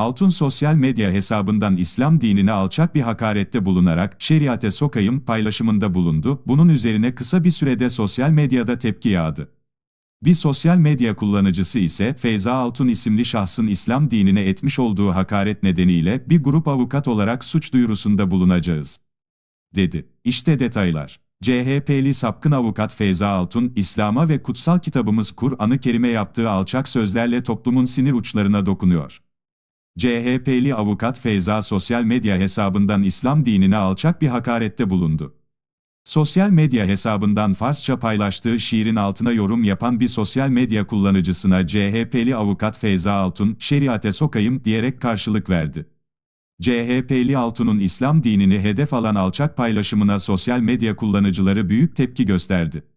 Altun sosyal medya hesabından İslam dinine alçak bir hakarette bulunarak şeriate sokayım paylaşımında bulundu, bunun üzerine kısa bir sürede sosyal medyada tepki yağdı. Bir sosyal medya kullanıcısı ise Feyza Altun isimli şahsın İslam dinine etmiş olduğu hakaret nedeniyle bir grup avukat olarak suç duyurusunda bulunacağız. Dedi. İşte detaylar. CHP'li sapkın avukat Feyza Altun, İslam'a ve kutsal kitabımız Kur'an-ı Kerim'e yaptığı alçak sözlerle toplumun sinir uçlarına dokunuyor. CHP'li avukat Feyza sosyal medya hesabından İslam dinine alçak bir hakarette bulundu. Sosyal medya hesabından Farsça paylaştığı şiirin altına yorum yapan bir sosyal medya kullanıcısına CHP'li avukat Feyza Altun, şeriate sokayım diyerek karşılık verdi. CHP'li Altun'un İslam dinini hedef alan alçak paylaşımına sosyal medya kullanıcıları büyük tepki gösterdi.